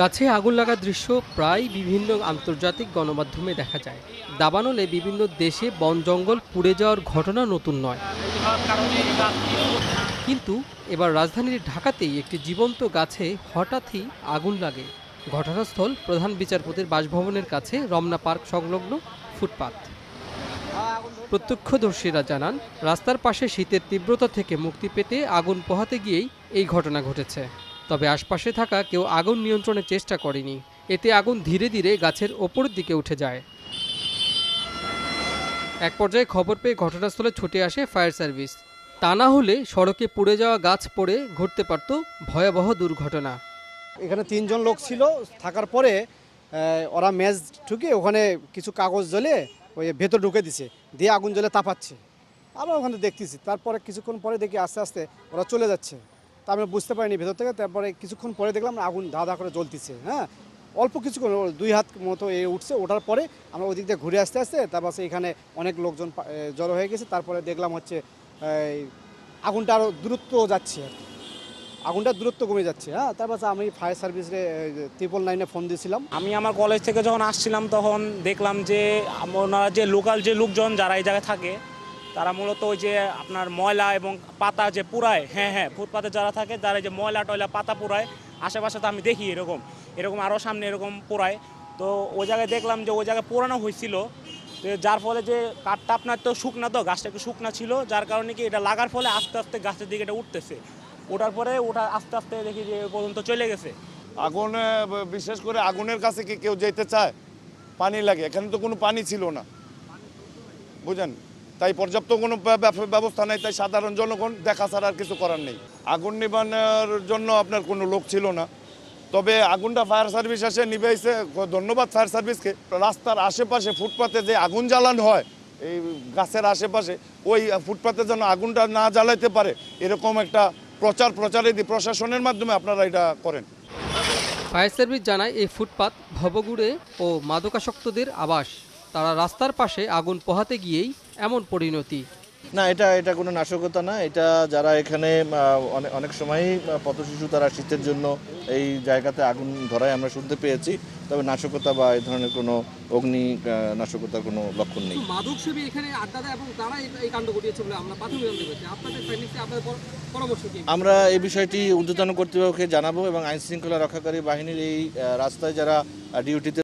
গাছে আগুন লাগার দৃশ্য প্রায় বিভিন্ন আন্তর্জাতিক গণমাধ্যমে দেখা যায় দাবানলে বিভিন্ন দেশে বন জঙ্গল পুড়ে যাওয়ার ঘটনা নতুন নয় কিন্তু এবার রাজধানীর ঢাকাতেই একটি জীবন্ত গাছে হঠাৎই আগুন লাগে ঘটনাস্থল প্রধান বিচারপতির বাসভবনের কাছে রমনা পার্ক সংলগ্ন ফুটপাত প্রত্যক্ষদর্শীরা জানান রাস্তার পাশে শীতের তীব্রতা থেকে মুক্তি পেতে আগুন পোহাতে গিয়েই এই ঘটনা ঘটেছে তবে আশপাশে থাকা কেউ আগুন নিয়ন্ত্রণের চেষ্টা করেনি এতে আগুন ধীরে ধীরে গাছের ওপরের দিকে উঠে যায় এক পর্যায়ে খবর পেয়ে ঘটনাস্থলে ছুটে আসে ফায়ার সার্ভিস তা না হলে সড়কে পুড়ে যাওয়া গাছ পড়ে ঘটতে পারত ভয়াবহ দুর্ঘটনা এখানে তিনজন লোক ছিল থাকার পরে ওরা ম্যাচ ঢুকে ওখানে কিছু কাগজ জ্বলে ওই ভেতর ঢুকে দিছে দিয়ে আগুন জ্বলে তাপাচ্ছে আমরা ওখানে দেখতেছি তারপরে কিছুক্ষণ পরে দেখি আস্তে আস্তে ওরা চলে যাচ্ছে তা আমরা বুঝতে পারিনি ভেতর থেকে তারপরে কিছুক্ষণ পরে দেখলাম আগুন ধাঁধা করে জ্বলতেছে হ্যাঁ অল্প কিছুক্ষণ দুই হাত মতো এ উঠছে ওঠার পরে আমরা ওদিক দিয়ে ঘুরে আসতে আসতে তারপর এখানে অনেক লোকজন জড়ো হয়ে গেছে তারপরে দেখলাম হচ্ছে আগুনটা আরও দূরত্ব যাচ্ছে আর আগুনটা দূরত্ব কমে যাচ্ছে হ্যাঁ তারপর আমি ফায়ার সার্ভিসে ত্রিপল নাইনে ফোন দিয়েছিলাম আমি আমার কলেজ থেকে যখন আসছিলাম তখন দেখলাম যে ওনারা যে লোকাল যে লোকজন যারা এই জায়গায় থাকে তারা মূলত ওই যে আপনার ময়লা এবং পাতা যে পুরায় হ্যাঁ হ্যাঁ ফুটপাতে যারা থাকে তারা যে ময়লা টয়লা পাতা পুরায় আশেপাশে তো আমি দেখি এরকম এরকম আরও সামনে এরকম পোড়ায় তো ওই জায়গায় দেখলাম যে ওই জায়গায় পোড়ানো হয়েছিল তো যার ফলে যে কাঠটা আপনার তো শুকনা তো গাছটা একটু শুকনা ছিল যার কারণে কি এটা লাগার ফলে আস্তে আস্তে গাছের দিকে এটা উঠতেছে ওঠার পরে ওটা আস্তে আস্তে দেখি যে পর্যন্ত চলে গেছে আগুন বিশেষ করে আগুনের কাছে কি কেউ যেতে চায় পানি লাগে এখানে তো কোনো পানি ছিল না বুঝেন তাই পর্যাপ্ত কোনো ব্যবস্থা নেই তাই সাধারণ জনগণ দেখা ছাড়া আর কিছু করার নেই আগুন নিবানোর জন্য আপনার কোনো লোক ছিল না তবে আগুনটা ফায়ার সার্ভিস এসে নিবেছে ধন্যবাদ ফায়ার সার্ভিসকে রাস্তার আশেপাশে ফুটপাতে যে আগুন জ্বালান হয় এই গাছের আশেপাশে ওই ফুটপাতে যেন আগুনটা না জ্বালাইতে পারে এরকম একটা প্রচার প্রচারে দিয়ে প্রশাসনের মাধ্যমে আপনারা এটা করেন ফায়ার সার্ভিস জানায় এই ফুটপাত ভবগুড়ে ও মাদকাসক্তদের আবাস তারা রাস্তার পাশে আগুন পোহাতে গিয়েই এমন পরিণতি না এটা এটা কোনো নাশকতা না এটা যারা এখানে অনেক সময়ই পথশিশু তারা শীতের জন্য এই জায়গাতে আগুন ধরায় আমরা শুনতে পেয়েছি তবে নাশকতা বা এই ধরনের কোনো অগ্নি নাশকতার কোনো লক্ষণ নেই মাদক সেবী এখানে আড্ডা এবং তারা এই কাণ্ড ঘটিয়েছে বলে আমরা আমরা এই বিষয়টি উদ্যোতন কর্তৃপক্ষকে জানাবো এবং আইন শৃঙ্খলা রক্ষাকারী বাহিনীর এই রাস্তায় যারা ডিউটিতে